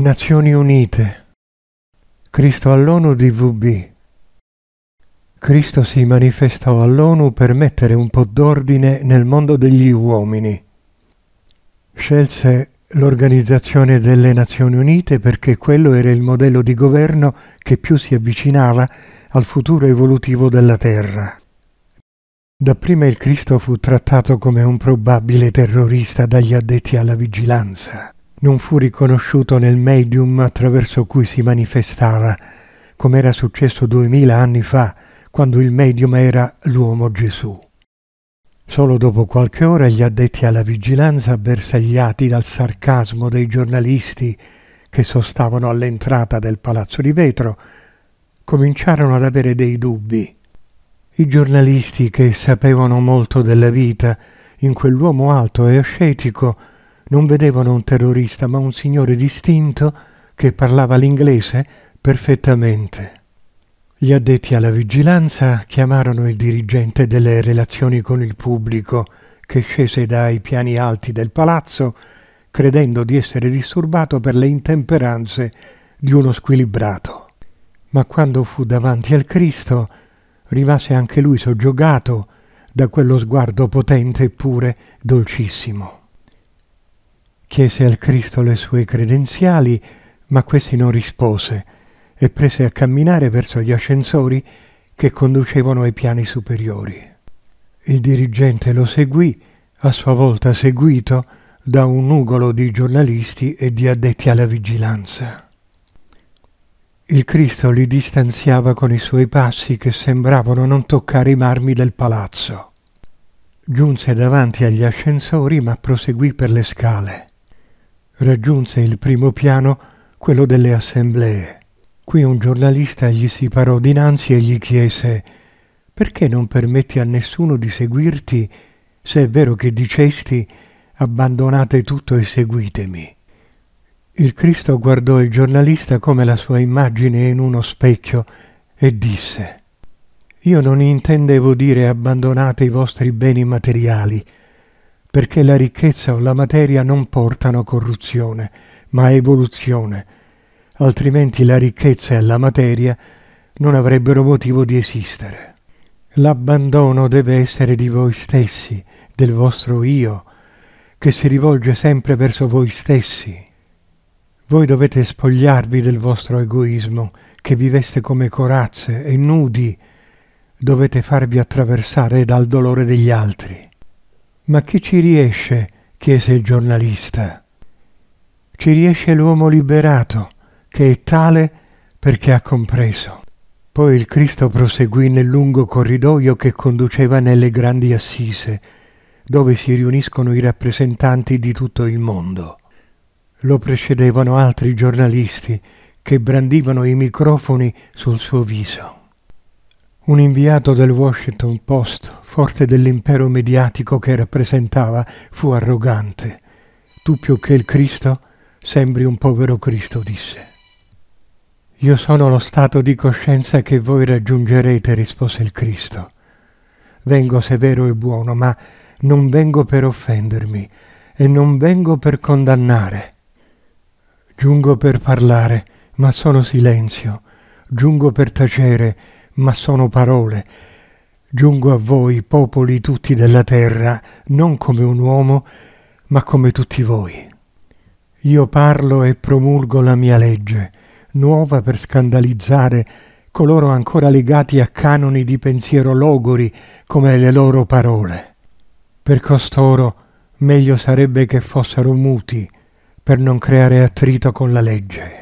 Nazioni Unite. Cristo all'ONU DVB. Cristo si manifestò all'ONU per mettere un po' d'ordine nel mondo degli uomini. Scelse l'Organizzazione delle Nazioni Unite perché quello era il modello di governo che più si avvicinava al futuro evolutivo della Terra. Dapprima il Cristo fu trattato come un probabile terrorista dagli addetti alla vigilanza non fu riconosciuto nel medium attraverso cui si manifestava, come era successo duemila anni fa, quando il medium era l'uomo Gesù. Solo dopo qualche ora gli addetti alla vigilanza, bersagliati dal sarcasmo dei giornalisti che sostavano all'entrata del palazzo di vetro, cominciarono ad avere dei dubbi. I giornalisti che sapevano molto della vita in quell'uomo alto e ascetico non vedevano un terrorista, ma un signore distinto che parlava l'inglese perfettamente. Gli addetti alla vigilanza chiamarono il dirigente delle relazioni con il pubblico, che scese dai piani alti del palazzo, credendo di essere disturbato per le intemperanze di uno squilibrato. Ma quando fu davanti al Cristo, rimase anche lui soggiogato da quello sguardo potente eppure dolcissimo. Chiese al Cristo le sue credenziali, ma questi non rispose e prese a camminare verso gli ascensori che conducevano ai piani superiori. Il dirigente lo seguì, a sua volta seguito da un nugolo di giornalisti e di addetti alla vigilanza. Il Cristo li distanziava con i suoi passi che sembravano non toccare i marmi del palazzo. Giunse davanti agli ascensori ma proseguì per le scale. Raggiunse il primo piano quello delle assemblee. Qui un giornalista gli si parò dinanzi e gli chiese perché non permetti a nessuno di seguirti se è vero che dicesti abbandonate tutto e seguitemi. Il Cristo guardò il giornalista come la sua immagine in uno specchio e disse Io non intendevo dire abbandonate i vostri beni materiali, perché la ricchezza o la materia non portano corruzione, ma evoluzione, altrimenti la ricchezza e la materia non avrebbero motivo di esistere. L'abbandono deve essere di voi stessi, del vostro io, che si rivolge sempre verso voi stessi. Voi dovete spogliarvi del vostro egoismo, che viveste come corazze e nudi, dovete farvi attraversare dal dolore degli altri. Ma chi ci riesce? chiese il giornalista. Ci riesce l'uomo liberato, che è tale perché ha compreso. Poi il Cristo proseguì nel lungo corridoio che conduceva nelle grandi assise, dove si riuniscono i rappresentanti di tutto il mondo. Lo precedevano altri giornalisti che brandivano i microfoni sul suo viso. Un inviato del Washington Post, forte dell'impero mediatico che rappresentava, fu arrogante. Tu più che il Cristo sembri un povero Cristo, disse. Io sono lo stato di coscienza che voi raggiungerete, rispose il Cristo. Vengo severo e buono, ma non vengo per offendermi e non vengo per condannare. Giungo per parlare, ma sono silenzio. Giungo per tacere, ma sono parole. Giungo a voi, popoli tutti della terra, non come un uomo, ma come tutti voi. Io parlo e promulgo la mia legge, nuova per scandalizzare coloro ancora legati a canoni di pensiero logori come le loro parole. Per costoro meglio sarebbe che fossero muti per non creare attrito con la legge.